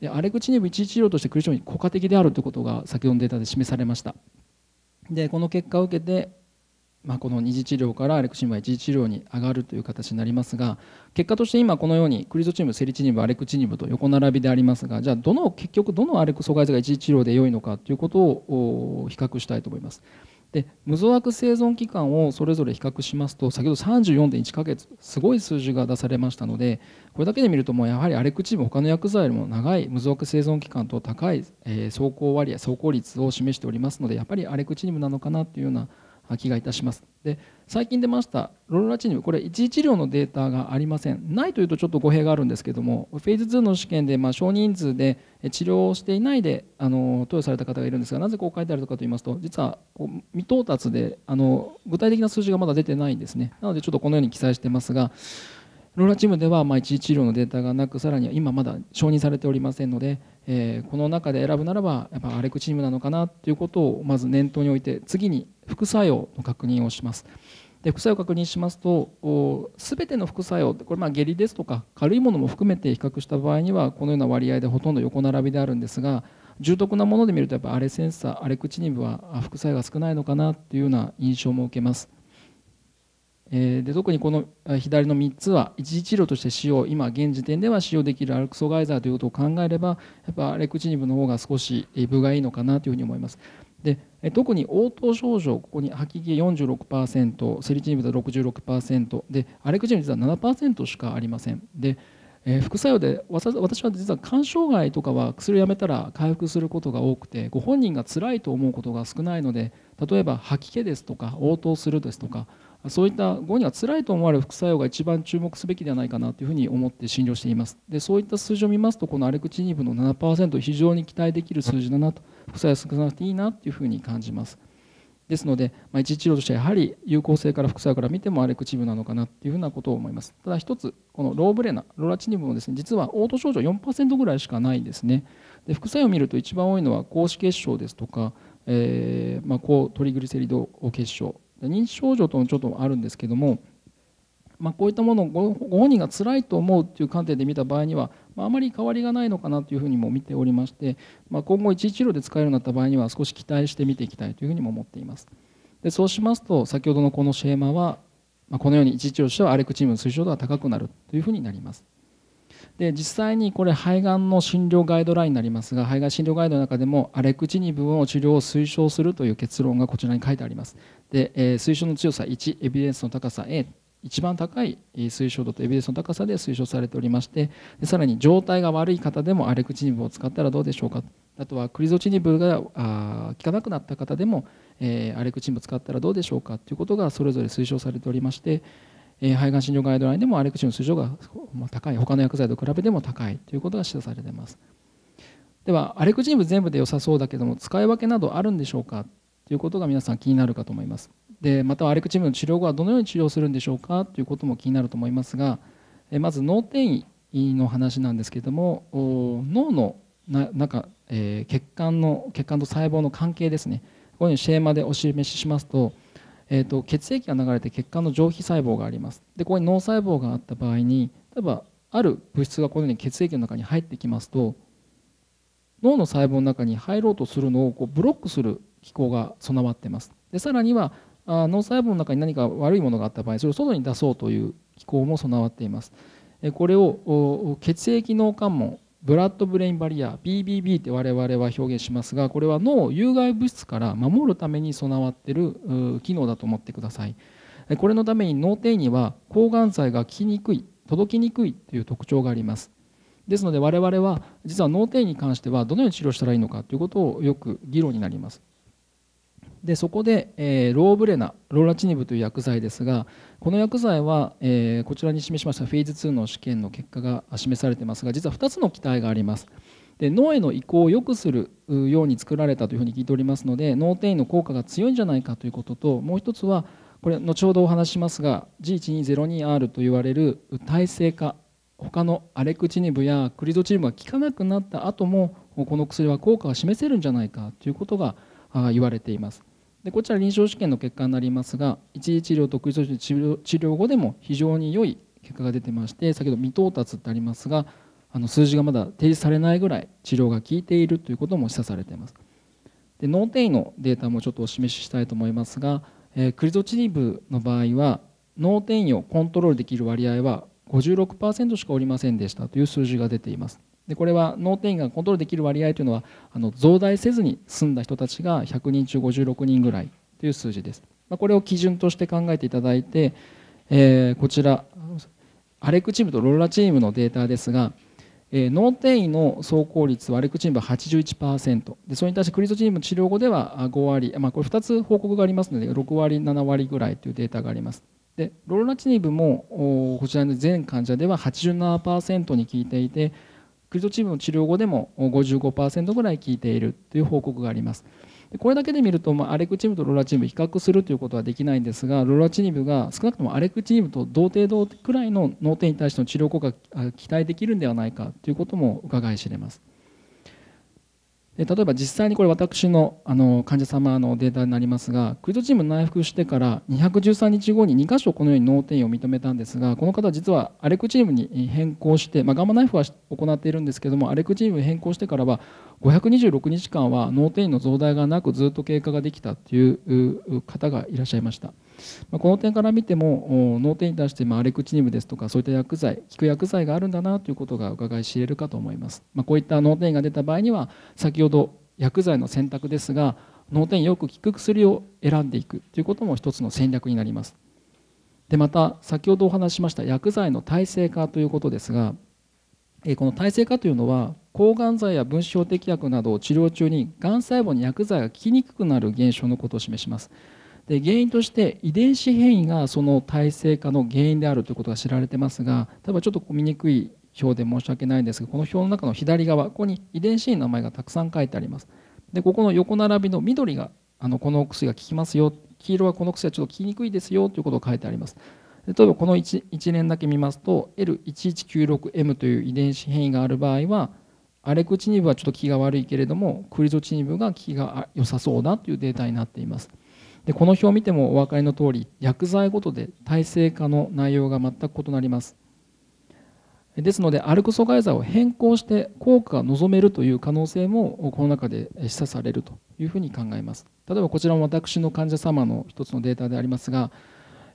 B: でアレクチニブ1治療としてクリチョンに効果的であるということが先ほどのデータで示されましたでこの結果を受けてまあ、この二次治療からアレクチニブは一次治療に上がるという形になりますが結果として今このようにクリゾチニブセリチニブアレクチニブと横並びでありますがじゃあどの結局どのアレク阻害剤が一次治療で良いのかということを比較したいと思います。で無造悪生存期間をそれぞれ比較しますと先ほど34.1ヶ月すごい数字が出されましたのでこれだけで見るともうやはりアレクチーブ他の薬剤よりも長い無造悪生存期間と高い走行割合走行率を示しておりますのでやっぱりアレクチニブなのかなというような気がいたします。で最近出ましたロロラチニブこれ一次治療のデータがありませんないというとちょっと語弊があるんですけどもフェーズ2の試験でま少人数で治療をしていないであの投与された方がいるんですがなぜこう書いてあるのかといいますと実は未到達であの具体的な数字がまだ出てないんですねなのでちょっとこのように記載してますがローラチームではまあ一時治療のデータがなくさらには今まだ承認されておりませんので、えー、この中で選ぶならばやっぱアレクチームなのかなということをまず念頭に置いて次に副作用の確認をします。で副作用を確認しますと全ての副作用これまあ下痢ですとか軽いものも含めて比較した場合にはこのような割合でほとんど横並びであるんですが重篤なもので見るとやっぱアレセンサーアレクチニブは副作用が少ないのかなというような印象も受けます。えで特にこの左の3つは一次治療として使用今現時点では使用できるアルクソガイザーということを考えればやっぱレクチニブの方が少し分がいいのかなというふうに思います。で特に応答症状ここに吐き気46%セリチニブで66%でアレクチニブ実は7%しかありません。でえ副作用で私は実は肝障害とかは薬をやめたら回復することが多くてご本人が辛いと思うことが少ないので例えば吐き気ですとか応答するですとかそういった後には辛いと思われる副作用が一番注目すべきではないかなというふうに思って診療していますでそういった数字を見ますとこのアレクチニブの7%非常に期待できる数字だなと副作用少なくていいなというふうに感じますですので、まあ、一治療としてはやはり有効性から副作用から見てもアレクチブなのかなというふうなことを思いますただ1つこのローブレナロラチニブもですね実はオート症状4%ぐらいしかないんですねで副作用を見ると一番多いのは高脂血症ですとか、えーまあ、高トリグリセリド血症認知症状ともちょっとあるんですけども、まあ、こういったものをご本人が辛いと思うという観点で見た場合には、まあ、あまり変わりがないのかなというふうにも見ておりまして、まあ、今後一治療で使えるようになった場合には少し期待して見ていきたいというふうにも思っていますでそうしますと先ほどのこのシェーマは、まあ、このように一治療としてはアレクチームの推奨度が高くなるというふうになりますで実際にこれ肺がんの診療ガイドラインになりますが肺がん診療ガイドの中でもアレクチニブの治療を推奨するという結論がこちらに書いてありますで、えー、推奨の強さ1エビデンスの高さ A 一番高い推奨度とエビデンスの高さで推奨されておりましてさらに状態が悪い方でもアレクチニブを使ったらどうでしょうかあとはクリゾチニブが効かなくなった方でも、えー、アレクチニブを使ったらどうでしょうかということがそれぞれ推奨されておりましてえ肺がん診療ガイドラインでもアレクチンの数量が高い他の薬剤と比べても高いということが示唆されていますではアレクチン部全部で良さそうだけども使い分けなどあるんでしょうかということが皆さん気になるかと思いますでまたアレクチン部の治療後はどのように治療するんでしょうかということも気になると思いますがまず脳転移の話なんですけれども脳のな中、えー、血管の血管と細胞の関係ですねこういうふうにシェーマでお示ししますとえーと、血液が流れて血管の上皮細胞がありますでここに脳細胞があった場合に例えばある物質がこのように血液の中に入ってきますと脳の細胞の中に入ろうとするのをこうブロックする機構が備わってますでさらにはあ脳細胞の中に何か悪いものがあった場合それを外に出そうという機構も備わっていますこれを血液脳関門ブラッドブレインバリア BBB って我々は表現しますがこれは脳を有害物質から守るために備わってる機能だと思ってくださいこれのために脳底には抗がん剤が効きにくい届きにくいという特徴がありますですので我々は実は脳底に関してはどのように治療したらいいのかということをよく議論になりますでそこで、えー、ローブレナローラチニブという薬剤ですがこの薬剤は、えー、こちらに示しましたフェーズ2の試験の結果が示されてますが実は2つの期待がありますで脳への移行を良くするように作られたというふうに聞いておりますので脳転移の効果が強いんじゃないかということともう一つはこれ後ほどお話しますが G1202R と言われる耐性化他のアレクチニブやクリゾチニブが効かなくなった後もこの薬は効果が示せるんじゃないかということが言われています。でこちら臨床試験の結果になりますが一次治療と異症置の治療後でも非常に良い結果が出てまして先ほど未到達ってありますがあの数字がまだ提示されないぐらい治療が効いているということも示唆されていますで脳転移のデータもちょっとお示ししたいと思いますが、えー、クリゾチリブの場合は脳転移をコントロールできる割合は56%しかおりませんでしたという数字が出ていますでこれは脳転移がコントロールできる割合というのはあの増大せずに済んだ人たちが100人中56人ぐらいという数字です、まあ、これを基準として考えていただいて、えー、こちらアレクチームとローラチームのデータですが、えー、脳転移の走行率はアレクチームは81%でそれに対してクリゾチーム治療後では5割、まあ、これ2つ報告がありますので6割7割ぐらいというデータがありますでローラチームもこちらの全患者では87%に効いていてクリトチームの治療後でも55%ぐらい効いているという報告があります。これだけで見ると、まあ、アレクチームとロラチーム比較するということはできないんですがロラチームが少なくともアレクチームと同程度くらいの脳天に対しての治療効果が期待できるんではないかということも伺い知れます。で例えば実際にこれ私のあの患者様のデータになりますがクリドチーム内服してから213日後に2箇所このように脳転移を認めたんですがこの方は実はアレクチームに変更して、まあ、ガンマナイフは行っているんですけどもアレクチームに変更してからは526日間は脳転移の増大がなくずっと経過ができたという方がいらっしゃいました。まあ、この点から見ても脳天に対してまアレクチニブですとかそういった薬剤効く薬剤があるんだなということが伺い知れるかと思います、まあ、こういった脳天が出た場合には先ほど薬剤の選択ですが脳天よく効く薬を選んでいくということも一つの戦略になりますでまた先ほどお話ししました薬剤の耐性化ということですがこの耐性化というのは抗がん剤や分子標的薬などを治療中にがん細胞に薬剤が効きにくくなる現象のことを示しますで原因として遺伝子変異がその耐性化の原因であるということが知られてますが例えばちょっと見にくい表で申し訳ないんですがこの表の中の左側ここに遺伝子の名前がたくさん書いてありますでここの横並びの緑があのこのお薬が効きますよ黄色はこの薬はちょっと効きにくいですよということが書いてあります例えばこの 1, 1年だけ見ますと L1196M という遺伝子変異がある場合はアレクチニブはちょっと気が悪いけれどもクリゾチニブが気が良さそうだというデータになっています。でこの表を見てもお分かりの通り薬剤ごとで耐性化の内容が全く異なりますですのでアルク阻害剤を変更して効果が望めるという可能性もこの中で示唆されるというふうに考えます例えばこちらも私の患者様の一つのデータでありますが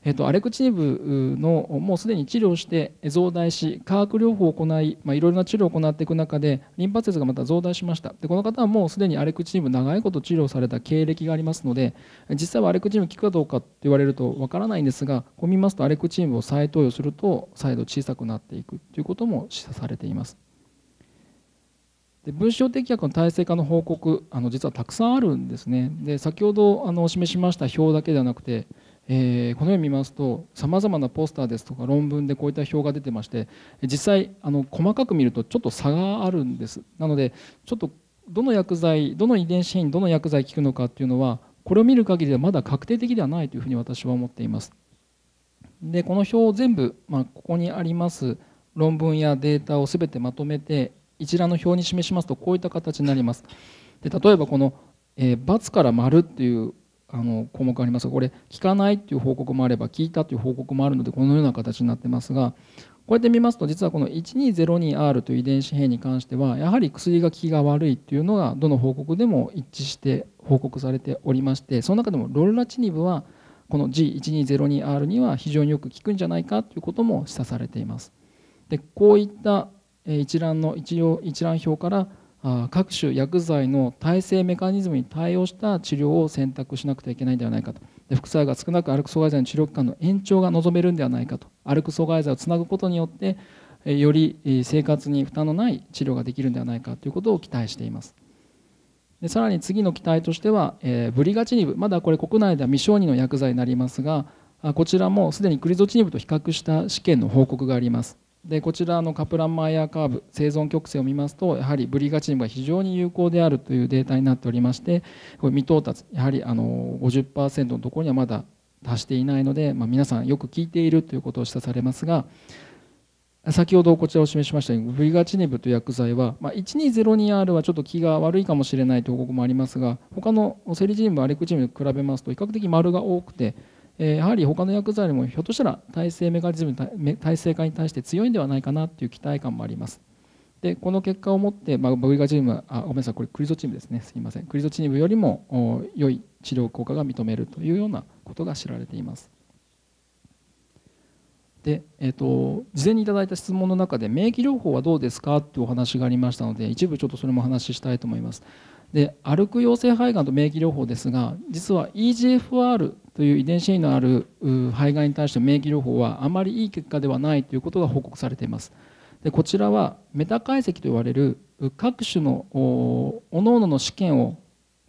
B: えっと、アレクチーブのもうすでに治療して増大し化学療法を行い、まあ、いろいろな治療を行っていく中でリンパ節がまた増大しましたでこの方はもうすでにアレクチーブ長いこと治療された経歴がありますので実際はアレクチーブ効くかどうかって言われるとわからないんですがこう見ますとアレクチーブを再投与すると再度小さくなっていくということも示唆されています。で分子標的薬の耐性化の報告あの実はたくさんあるんですねで先ほどあのお示しました表だけではなくてえー、このように見ますとさまざまなポスターですとか論文でこういった表が出てまして実際あの細かく見るとちょっと差があるんですなのでちょっとどの薬剤どの遺伝子変異どの薬剤効くのかっていうのはこれを見る限りではまだ確定的ではないというふうに私は思っていますでこの表を全部、まあ、ここにあります論文やデータを全てまとめて一覧の表に示しますとこういった形になりますで例えばこの、えー、×から丸っていうあの項目ありますがこれ聞かないという報告もあれば聞いたという報告もあるのでこのような形になってますがこうやって見ますと実はこの 1202R という遺伝子変に関してはやはり薬が効きが悪いというのがどの報告でも一致して報告されておりましてその中でもロルラチニブはこの G1202R には非常によく効くんじゃないかということも示唆されています。でこういった一覧の一応一覧表から各種薬剤の耐性メカニズムに対応した治療を選択しなくてはいけないんではないかとで副作用が少なくアルク阻害剤の治療期間の延長が望めるんではないかとアルク阻害剤をつなぐことによってより生活に負担のない治療ができるんではないかということを期待していますでさらに次の期待としては、えー、ブリガチニブまだこれ国内では未承認の薬剤になりますがこちらもすでにクリゾチニブと比較した試験の報告がありますでこちらのカプランマイヤーカーブ生存曲線を見ますとやはりブリガチーブが非常に有効であるというデータになっておりましてこれ未到達やはりあの50%のところにはまだ達していないので、まあ、皆さんよく聞いているということを示唆されますが先ほどこちらを示しましたようにブリガチネブという薬剤は、まあ、1202R はちょっと気が悪いかもしれないという報告もありますが他のセリジンブアレクチンブに比べますと比較的丸が多くてえやはり他の薬剤よりもひょっとしたら耐性メカニズム耐性化に対して強いんではないかなという期待感もあります。でこの結果をもって、まあ、ブリガチームあごめんなさいこれクリゾチームですねすみませんクリゾチームよりも良い治療効果が認めるというようなことが知られています。で、えーと、と事前にいただいた質問の中で免疫療法はどうですかというお話がありましたので一部ちょっとそれもお話ししたいと思います。で歩く陽性肺がんと免疫療法ですが実は EGFR という遺伝子のある肺がんに対して免疫療法はあまりいい結果ではないということが報告されていますでこちらはメタ解析と呼われる各種のおのおのの試験を、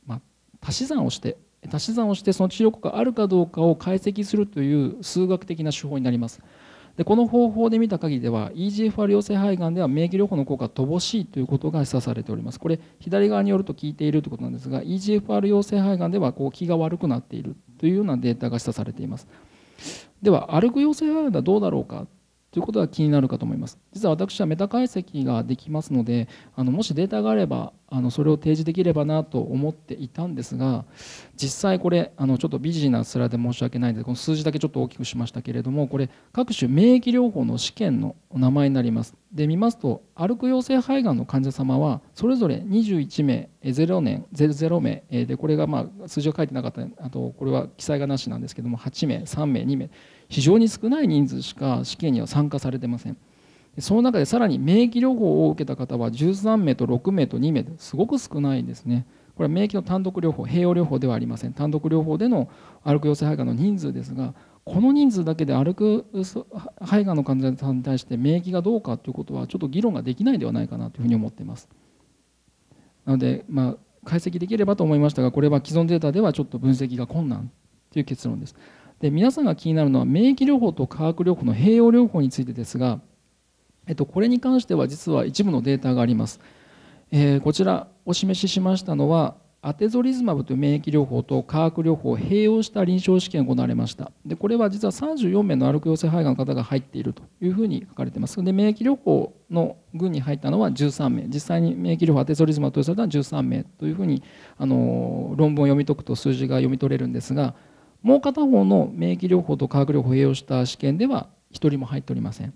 B: まあ、足し算をして足し算をしてその治療効果があるかどうかを解析するという数学的な手法になります。でこの方法で見た限りでは EGFR 陽性肺がんでは免疫療法の効果が乏しいということが示唆されておりますこれ左側によると聞いているということなんですが EGFR 陽性肺がんではこう気が悪くなっているというようなデータが示唆されていますでは歩く陽性肺がんはどうだろうかということが気になるかと思います実は私はメタ解析ができますのであのもしデータがあればあのそれを提示できればなと思っていたんですが実際これあのちょっとビジなスラで申し訳ないのでこの数字だけちょっと大きくしましたけれどもこれ各種免疫療法の試験の名前になりますで見ますと歩く陽性肺がんの患者様はそれぞれ21名0年00名でこれがまあ数字が書いてなかったあとこれは記載がなしなんですけども8名3名2名非常に少ない人数しか試験には参加されてません。その中でさらに免疫療法を受けた方は13名と6名と2名ですごく少ないんですねこれは免疫の単独療法併用療法ではありません単独療法での歩く陽性肺がんの人数ですがこの人数だけで歩く肺がんの患者さんに対して免疫がどうかということはちょっと議論ができないではないかなというふうに思っていますなので、まあ、解析できればと思いましたがこれは既存データではちょっと分析が困難という結論ですで皆さんが気になるのは免疫療法と化学療法の併用療法についてですがえっと、これに関しては実は一部のデータがあります、えー、こちらお示ししましたのはアテゾリズマブという免疫療法と化学療法を併用した臨床試験が行われましたでこれは実は34名のアルク陽性肺がんの方が入っているというふうに書かれていますで免疫療法の群に入ったのは13名実際に免疫療法アテゾリズマブとされたのは13名というふうにあの論文を読み解くと数字が読み取れるんですがもう片方の免疫療法と化学療法を併用した試験では1人も入っておりません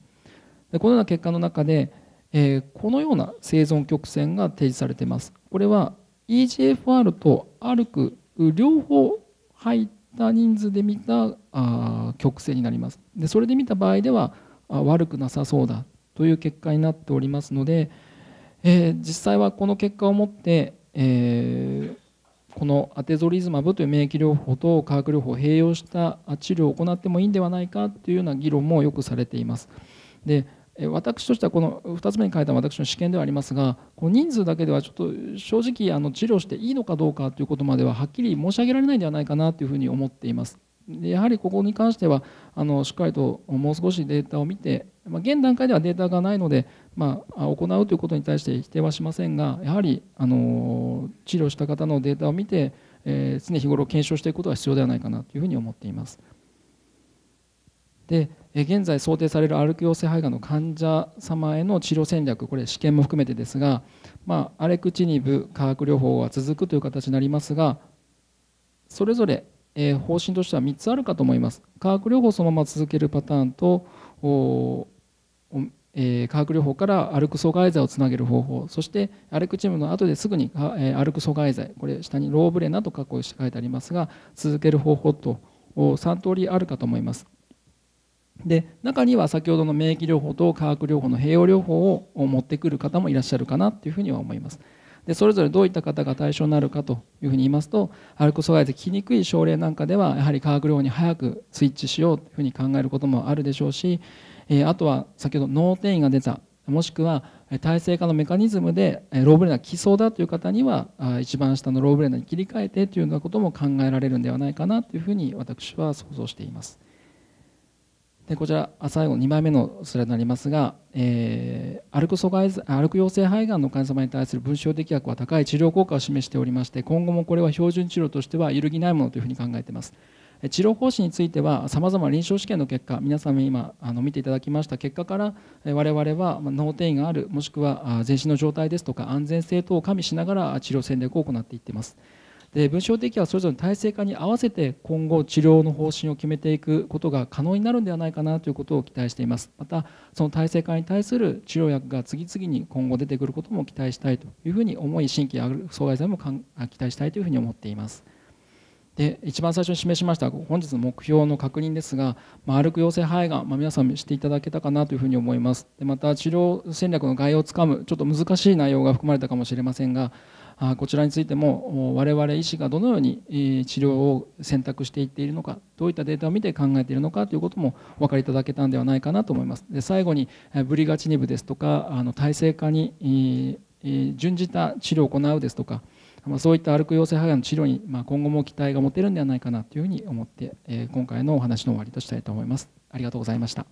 B: でこのような結果の中で、えー、このような生存曲線が提示されていますこれは EGFR と ARC 両方入った人数で見たあ曲線になりますでそれで見た場合ではあ悪くなさそうだという結果になっておりますので、えー、実際はこの結果をもって、えー、このアテゾリズマブという免疫療法と化学療法を併用した治療を行ってもいいんではないかというような議論もよくされています。で私としてはこの2つ目に書いた私の試験ではありますがこの人数だけではちょっと正直あの治療していいのかどうかということまでははっきり申し上げられないんではないかなというふうに思っています。でやはりここに関してはあのしっかりともう少しデータを見て、まあ、現段階ではデータがないので、まあ、行うということに対して否定はしませんがやはりあの治療した方のデータを見て、えー、常日頃検証していくことが必要ではないかなというふうに思っています。で現在想定される歩く陽性肺がんの患者様への治療戦略これ試験も含めてですが、まあ、アレクチニブ化学療法は続くという形になりますがそれぞれ方針としては3つあるかと思います化学療法そのまま続けるパターンとえ化学療法から歩く阻害剤をつなげる方法そしてアレクチムの後ですぐに、え歩く阻害剤これ下にローブレナと書いてありますが続ける方法と3通りあるかと思いますで中には先ほどの免疫療法と化学療法の併用療法を持ってくる方もいらっしゃるかなというふうには思います。でそれぞれどういった方が対象になるかというふうに言いますとアルコ阻害剤効きにくい症例なんかではやはり化学療法に早くスイッチしようというふうに考えることもあるでしょうし、えー、あとは先ほど脳転移が出たもしくは耐性化のメカニズムでローブレナ来そうだという方には一番下のローブレナに切り替えてというようなことも考えられるんではないかなというふうに私は想像しています。でこちら最後2枚目のスライドになりますが、えー、歩く阻害ルク陽性肺がんの患者様に対する分子標的薬は高い治療効果を示しておりまして今後もこれは標準治療としては揺るぎないものというふうに考えています治療方針についてはさまざまな臨床試験の結果皆様に今あの見ていただきました結果から我々は脳転移があるもしくは全身の状態ですとか安全性等を加味しながら治療戦略を行っていっていますで文章的にはそれぞれの体制化に合わせて今後治療の方針を決めていくことが可能になるんではないかなということを期待していますまたその体制化に対する治療薬が次々に今後出てくることも期待したいというふうに思い新規アル阻害剤も期待したいというふうに思っていますで一番最初に示しました本日の目標の確認ですが、まあ、歩く陽性肺がん、まあ、皆さんしていただけたかなというふうに思いますでまた治療戦略の概要をつかむちょっと難しい内容が含まれたかもしれませんがこちらについても我々医師がどのように治療を選択していっているのかどういったデータを見て考えているのかということもお分かりいただけたんではないかなと思いますで最後にブリガチニブですとかあの体制化に準じた治療を行うですとかそういった歩く陽性肺炎の治療に今後も期待が持てるんではないかなというふうに思って今回のお話
A: の終わりとしたいと思いますありがとうございました